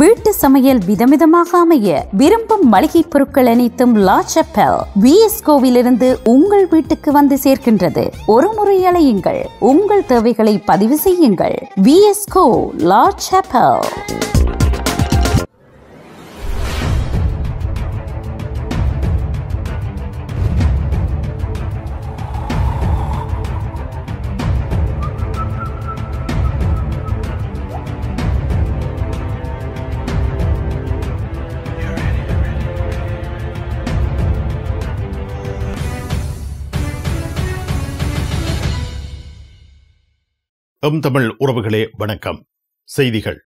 வீட்டு சமையல் விதவிதமாக அமைய விரும்பும் மளிகை பொருட்கள் அனைத்தும் லாச்சப்பல் விஎஸ் கோவிலிருந்து உங்கள் வீட்டுக்கு வந்து சேர்க்கின்றது ஒரு முறை அலையுங்கள் உங்கள் தேவைகளை பதிவு செய்யுங்கள் விஎஸ்கோ லாச்சப்பல் எம் தமிழ் உறவுகளே வணக்கம் செய்திகள்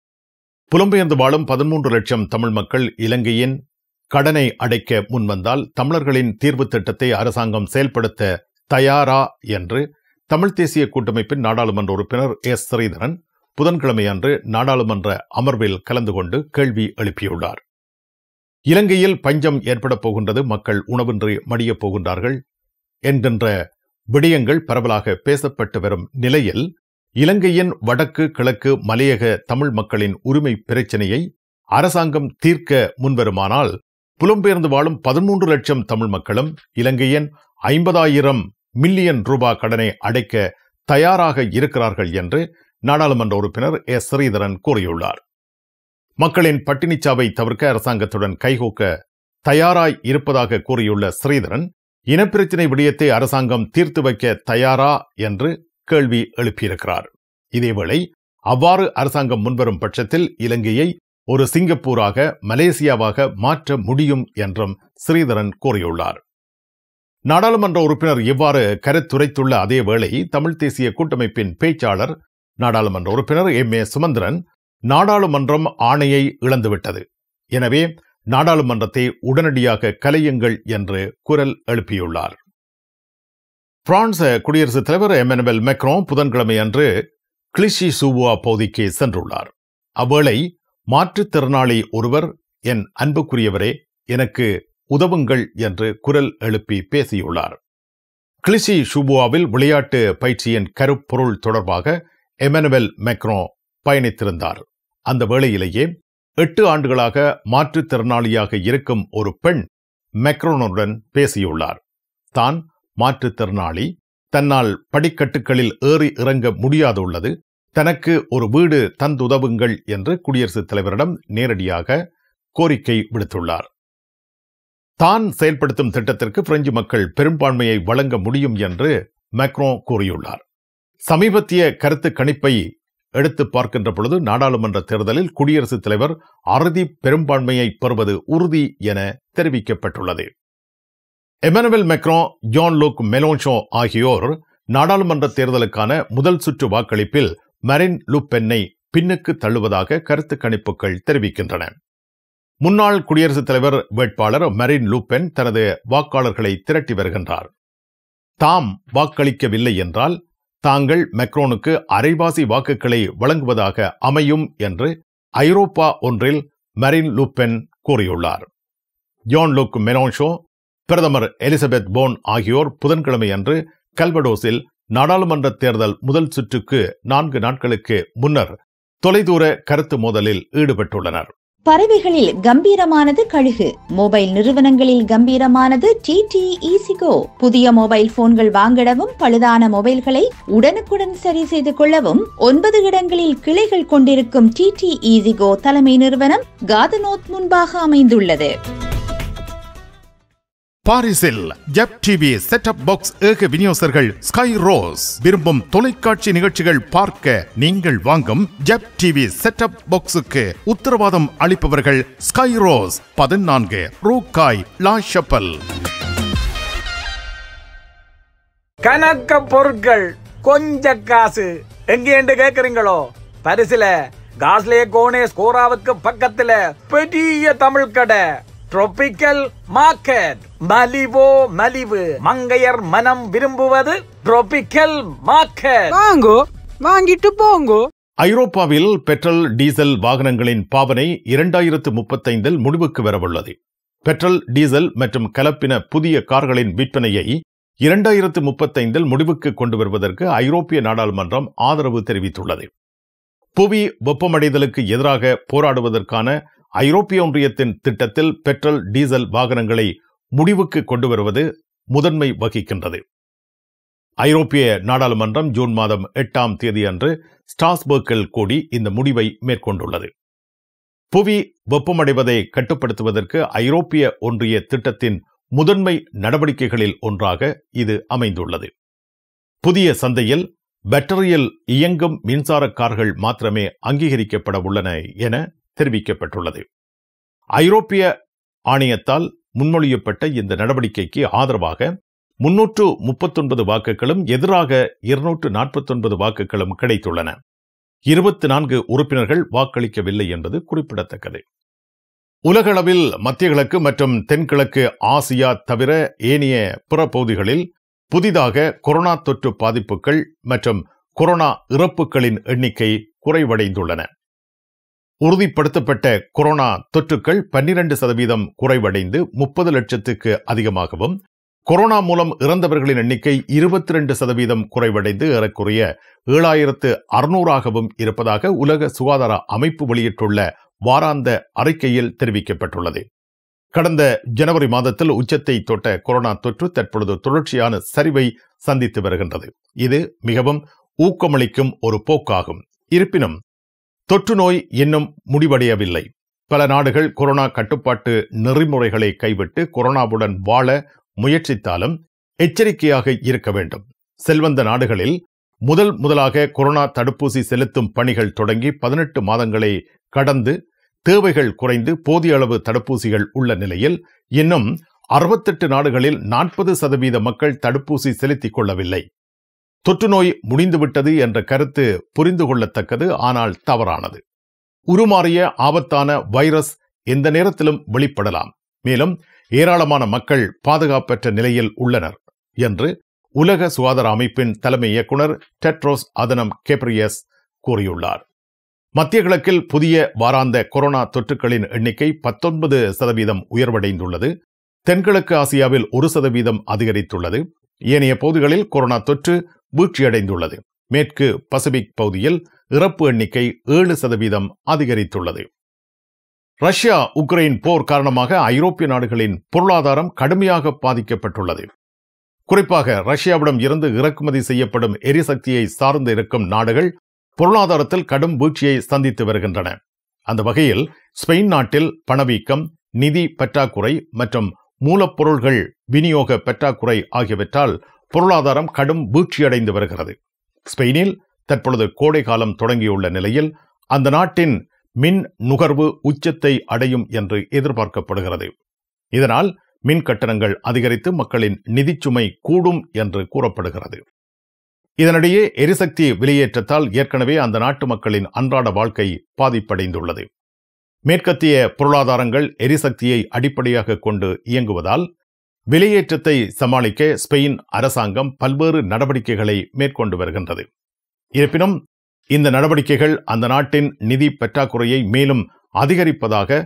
புலம்பெயர்ந்து வாழும் பதிமூன்று லட்சம் தமிழ் மக்கள் இலங்கையின் கடனை அடைக்க முன்வந்தால் தமிழர்களின் தீர்வு திட்டத்தை அரசாங்கம் செயல்படுத்த தயாரா என்று தமிழ் தேசிய கூட்டமைப்பின் நாடாளுமன்ற உறுப்பினர் எஸ் ஸ்ரீதரன் புதன்கிழமை அன்று நாடாளுமன்ற அமர்வில் கலந்து கொண்டு கேள்வி எழுப்பியுள்ளார் இலங்கையில் பஞ்சம் ஏற்படப் போகின்றது மக்கள் உணவின்றி மடியப் போகின்றார்கள் என்கின்ற விடயங்கள் பரவலாக பேசப்பட்டு வரும் நிலையில் இலங்கையின் வடக்கு கிழக்கு மலையக தமிழ் மக்களின் உரிமை பிரச்சினையை அரசாங்கம் தீர்க்க முன்வருமானால் புலம்பெயர்ந்து வாழும் பதிமூன்று லட்சம் தமிழ் மக்களும் இலங்கையின் ஐம்பதாயிரம் மில்லியன் ரூபாய் கடனை அடைக்க தயாராக இருக்கிறார்கள் என்று நாடாளுமன்ற உறுப்பினர் எஸ் ஸ்ரீதரன் கூறியுள்ளார் மக்களின் பட்டினிச்சாவை தவிர்க்க அரசாங்கத்துடன் கைகோக்க தயாராய் இருப்பதாக கூறியுள்ள ஸ்ரீதரன் இனப்பிரச்சினை விடயத்தை அரசாங்கம் தீர்த்து வைக்க தயாரா என்று கேள்வி எழுப்பியிருக்கிறார் இதேவேளை அவ்வாறு அரசாங்கம் முன்வரும் பட்சத்தில் இலங்கையை ஒரு சிங்கப்பூராக மலேசியாவாக மாற்ற முடியும் என்றும் ஸ்ரீதரன் கூறியுள்ளார் நாடாளுமன்ற உறுப்பினர் இவ்வாறு கருத்துரைத்துள்ள அதே வேளை தமிழ் தேசிய கூட்டமைப்பின் பேச்சாளர் நாடாளுமன்ற உறுப்பினர் எம் ஏ சுமந்திரன் நாடாளுமன்றம் ஆணையை இழந்துவிட்டது எனவே நாடாளுமன்றத்தை உடனடியாக கலையுங்கள் என்று குரல் எழுப்பியுள்ளார் பிரான்ஸ் குடியரசுத் தலைவர் எமனுவல் மெக்ரோ புதன்கிழமை அன்று கிளிஷி சூவா பகுதிக்கு சென்றுள்ளார் அவ்வேளை மாற்றுத்திறனாளி ஒருவர் என் அன்புக்குரியவரே எனக்கு உதவுங்கள் என்று குரல் எழுப்பி பேசியுள்ளார் கிளிசி ஷூபுவாவில் விளையாட்டு பயிற்சியின் கருப்பொருள் தொடர்பாக எமனுவல் மெக்ரோ பயணித்திருந்தார் அந்த வேளையிலேயே எட்டு ஆண்டுகளாக மாற்றுத்திறனாளியாக இருக்கும் ஒரு பெண் மெக்ரோனுடன் பேசியுள்ளார் தான் மாற்றுத்திறனாளி தன்னால் படிக்கட்டுகளில் ஏறி இறங்க முடியாதுள்ளது தனக்கு ஒரு வீடு தந்துதவுங்கள் என்று குடியரசுத் தலைவரிடம் நேரடியாக கோரிக்கை விடுத்துள்ளார் தான் செயல்படுத்தும் திட்டத்திற்கு பிரெஞ்சு மக்கள் பெரும்பான்மையை வழங்க முடியும் என்று மேக்ரோ கூறியுள்ளார் சமீபத்திய கருத்து கணிப்பை எடுத்து பார்க்கின்ற பொழுது நாடாளுமன்ற தேர்தலில் குடியரசுத் தலைவர் அறுதி பெரும்பான்மையை பெறுவது உறுதி என தெரிவிக்கப்பட்டுள்ளது Emmanuel Macron Jean Luc Melenchon ஆகியோர் நாடாளுமன்ற தேர்தலுக்கான முதல் சுற்று வாக்களிப்பில் மரின் லுப்பென்னை பின்னுக்கு தள்ளுவதாக கருத்து கணிப்புகள் தெரிவிக்கின்றன முன்னாள் குடியரசுத் தலைவர் வேட்பாளர் மரின் லூப்பென் தனது வாக்காளர்களை திரட்டி வருகின்றார் தாம் வாக்களிக்கவில்லை என்றால் தாங்கள் மெக்ரோனுக்கு அரைவாசி வாக்குகளை வழங்குவதாக அமையும் என்று ஐரோப்பா ஒன்றில் மரின் லூப்பென் கூறியுள்ளார் ஜான் லுக் மெலோன்ஷோ பிரதமர் எலிசபெத் போன் ஆகியோர் புதன்கிழமை அன்று கல்வடோஸில் நாடாளுமன்ற தேர்தல் முதல் சுற்றுக்கு நான்கு நாட்களுக்கு முன்னர் தொலைதூர கருத்து மோதலில் ஈடுபட்டுள்ளனர் பறவைகளில் கம்பீரமானது கழுகு மொபைல் நிறுவனங்களில் கம்பீரமானது டிடிஇசிகோ e புதிய மொபைல் போன்கள் வாங்கிடவும் பழுதான மொபைல்களை உடனுக்குடன் சரி செய்து கொள்ளவும் ஒன்பது இடங்களில் கிளைகள் கொண்டிருக்கும் டிடிஇசிகோ e தலைமை நிறுவனம் காதனோத் முன்பாக அமைந்துள்ளது பாரிசில் ஜப் டிவி செட்டப் பாக்ஸ் ஏக விநியோகர்கள் ஸ்கை ரோஸ் விரும்பும் தொலைக்காட்சி நிகழ்ச்சிகள் பார்க்க நீங்கள் வாங்கும் ஜப் டிவி செட்டப் பாக்ஸுக்கு உத்தரவாதம் அளிப்பவர்கள் ஸ்கை ரோஸ் பதினான்கு ரூகாய் லாஷப்பல் கணக்க பொருட்கள் கொஞ்ச காசு எங்கே என்று கேக்குறீங்களோ பரிசுல காஸ்லே கோனே ஸ்கோராவுக்கு பக்கத்துல பெரிய தமிழ் கடை ட்ரோபிக்கல் மார்க்கெட் மலிவோ மலிவு மங்கையர் மனம் விரும்புவது ட்ரோபிக்கல் மார்க்கெட் வாங்கோ வாங்கிட்டு போங்கோ ஐரோப்பாவில் பெட்ரோல் டீசல் வாகனங்களின் பாவனை இரண்டாயிரத்து முப்பத்தைந்தில் முடிவுக்கு வரவுள்ளது பெட்ரோல் டீசல் மற்றும் கலப்பின புதிய கார்களின் விற்பனையை இரண்டாயிரத்து முப்பத்தைந்தில் முடிவுக்கு கொண்டு வருவதற்கு ஐரோப்பிய நாடாளுமன்றம் ஆதரவு தெரிவித்துள்ளது புவி வெப்பமடைதலுக்கு எதிராக போராடுவதற்கான ஐரோப்பிய ஒன்றியத்தின் திட்டத்தில் பெட்ரோல் டீசல் வாகனங்களை முடிவுக்கு கொண்டு வருவது முதன்மை வகிக்கின்றது ஐரோப்பிய நாடாளுமன்றம் ஜூன் மாதம் எட்டாம் தேதியன்று ஸ்டாஸ்பர்க்கில் கூடி இந்த முடிவை மேற்கொண்டுள்ளது புவி வெப்பமடைவதை கட்டுப்படுத்துவதற்கு ஐரோப்பிய ஒன்றிய திட்டத்தின் முதன்மை நடவடிக்கைகளில் ஒன்றாக இது அமைந்துள்ளது புதிய சந்தையில் பேட்டரியில் இயங்கும் மின்சார கார்கள் மாத்திரமே அங்கீகரிக்கப்பட உள்ளன என தெரிவிக்கப்பட்டுள்ளது ஐரோப்பிய ஆணையத்தால் முன்மொழியப்பட்ட இந்த நடவடிக்கைக்கு ஆதரவாக முன்னூற்று முப்பத்தொன்பது வாக்குகளும் எதிராக இருநூற்று நாற்பத்தொன்பது வாக்குகளும் கிடைத்துள்ளன இருபத்தி நான்கு உறுப்பினர்கள் வாக்களிக்கவில்லை என்பது குறிப்பிடத்தக்கது உலகளவில் மத்திய கிழக்கு மற்றும் தென்கிழக்கு ஆசியா தவிர ஏனைய பிற பகுதிகளில் புதிதாக கொரோனா தொற்று பாதிப்புகள் மற்றும் கொரோனா இறப்புகளின் எண்ணிக்கை குறைவடைந்துள்ளன உறுதிப்படுத்தப்பட்ட கொரோனா தொற்றுக்கள் பன்னிரண்டு சதவீதம் குறைவடைந்து முப்பது லட்சத்துக்கு அதிகமாகவும் கொரோனா மூலம் இறந்தவர்களின் எண்ணிக்கை இருபத்தி ரெண்டு சதவீதம் குறைவடைந்து ஏறக்குறைய ஏழாயிரத்து அறுநூறாகவும் இருப்பதாக உலக சுகாதார அமைப்பு வெளியிட்டுள்ள வாராந்த அறிக்கையில் தெரிவிக்கப்பட்டுள்ளது கடந்த ஜனவரி மாதத்தில் உச்சத்தை தொட்ட கொரோனா தொற்று தற்பொழுது தொடர்ச்சியான சரிவை சந்தித்து வருகின்றது இது மிகவும் ஊக்கமளிக்கும் ஒரு போக்காகும் இருப்பினும் தொற்று நோய் இன்னும் முடிவடையவில்லை பல நாடுகள் கொரோனா கட்டுப்பாட்டு நெறிமுறைகளை கைவிட்டு கொரோனாவுடன் வாழ முயற்சித்தாலும் எச்சரிக்கையாக இருக்க வேண்டும் செல்வந்த நாடுகளில் முதல் முதலாக கொரோனா தடுப்பூசி செலுத்தும் பணிகள் தொடங்கி பதினெட்டு மாதங்களை கடந்து தேவைகள் குறைந்து போதிய அளவு தடுப்பூசிகள் உள்ள நிலையில் இன்னும் அறுபத்தெட்டு நாடுகளில் நாற்பது சதவீத மக்கள் தடுப்பூசி செலுத்திக் கொள்ளவில்லை தொற்றுநோய் முடிந்துவிட்டது என்ற கருத்து புரிந்து கொள்ளத்தக்கது ஆனால் தவறானது உருமாறிய ஆபத்தான வைரஸ் எந்த நேரத்திலும் வெளிப்படலாம் மேலும் ஏராளமான மக்கள் பாதுகாப்பற்ற நிலையில் உள்ளனர் என்று உலக சுகாதார அமைப்பின் தலைமை இயக்குனர் டெட்ரோஸ் அதனம் கேப்ரியஸ் கூறியுள்ளார் மத்திய கிழக்கில் புதிய வாராந்த கொரோனா தொற்றுகளின் எண்ணிக்கை பத்தொன்பது சதவீதம் உயர்வடைந்துள்ளது தென்கிழக்கு ஆசியாவில் ஒரு சதவீதம் அதிகரித்துள்ளது ஏனைய பகுதிகளில் கொரோனா தொற்று வீழ்ச்சியடைந்துள்ளது மேற்கு பசிபிக் பகுதியில் இறப்பு எண்ணிக்கை ஏழு சதவீதம் அதிகரித்துள்ளது ரஷ்யா உக்ரைன் போர் காரணமாக ஐரோப்பிய நாடுகளின் பொருளாதாரம் கடுமையாக பாதிக்கப்பட்டுள்ளது குறிப்பாக ரஷ்யாவிடம் இருந்து இறக்குமதி செய்யப்படும் எரிசக்தியை சார்ந்து இருக்கும் நாடுகள் பொருளாதாரத்தில் கடும் வீழ்ச்சியை சந்தித்து வருகின்றன அந்த வகையில் ஸ்பெயின் நாட்டில் பணவீக்கம் நிதி பற்றாக்குறை மற்றும் மூலப்பொருள்கள் விநியோக பற்றாக்குறை ஆகியவற்றால் பொருளாதாரம் கடும் வீழ்ச்சியடைந்து வருகிறது ஸ்பெயினில் தற்பொழுது கோடை காலம் தொடங்கியுள்ள நிலையில் அந்த நாட்டின் மின் நுகர்வு உச்சத்தை அடையும் என்று எதிர்பார்க்கப்படுகிறது இதனால் மின் கட்டணங்கள் அதிகரித்து மக்களின் நிதிச்சுமை கூடும் என்று கூறப்படுகிறது இதனிடையே எரிசக்தி வெளியேற்றத்தால் ஏற்கனவே அந்த நாட்டு மக்களின் அன்றாட வாழ்க்கை பாதிப்படைந்துள்ளது மேற்கத்திய பொருளாதாரங்கள் எரிசக்தியை அடிப்படையாக கொண்டு இயங்குவதால் விலையேற்றத்தை சமாளிக்க ஸ்பெயின் அரசாங்கம் பல்வேறு நடவடிக்கைகளை மேற்கொண்டு வருகின்றது இருப்பினும் இந்த நடவடிக்கைகள் அந்த நாட்டின் நிதி பற்றாக்குறையை மேலும் அதிகரிப்பதாக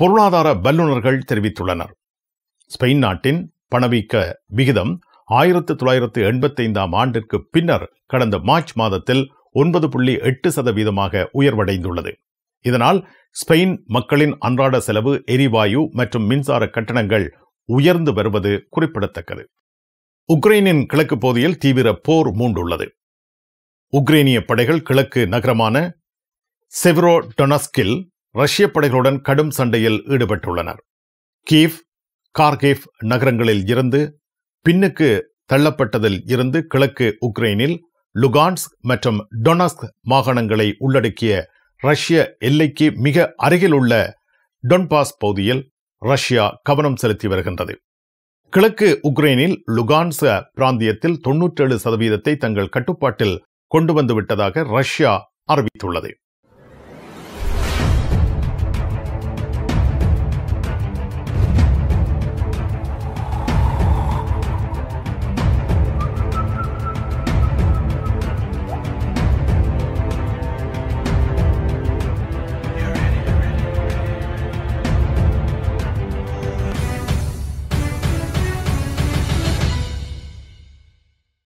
பொருளாதார வல்லுநர்கள் தெரிவித்துள்ளனர் ஸ்பெயின் நாட்டின் பணவீக்க விகிதம் ஆயிரத்து தொள்ளாயிரத்து எண்பத்தைந்தாம் ஆண்டிற்கு பின்னர் கடந்த மார்ச் மாதத்தில் ஒன்பது புள்ளி எட்டு சதவீதமாக உயர்வடைந்துள்ளது இதனால் ஸ்பெயின் மக்களின் அன்றாட செலவு எரிவாயு மற்றும் மின்சார கட்டணங்கள் உயர்ந்து வருவது குறிப்பிடத்தக்கது உக்ரைனின் கிழக்கு பகுதியில் தீவிர போர் மூண்டுள்ளது உக்ரைனிய படைகள் கிழக்கு நகரமான செவ்ரோ டொனஸ்கில் ரஷ்ய படைகளுடன் கடும் சண்டையில் ஈடுபட்டுள்ளனர் கீவ் கார்கேவ் நகரங்களில் இருந்து பின்னுக்கு தள்ளப்பட்டதில் இருந்து கிழக்கு உக்ரைனில் லுகான்ஸ்க் மற்றும் டொனஸ்க் மாகாணங்களை உள்ளடக்கிய ரஷ்ய எல்லைக்கு மிக அருகிலுள்ள டொன்பாஸ் பகுதியில் ரஷ்யா கவனம் செலுத்தி வருகின்றது கிழக்கு உக்ரைனில் லுகான்ச பிராந்தியத்தில் தொன்னூற்றேழு சதவீதத்தை தங்கள் கட்டுப்பாட்டில் கொண்டு வந்துவிட்டதாக ரஷ்யா அறிவித்துள்ளது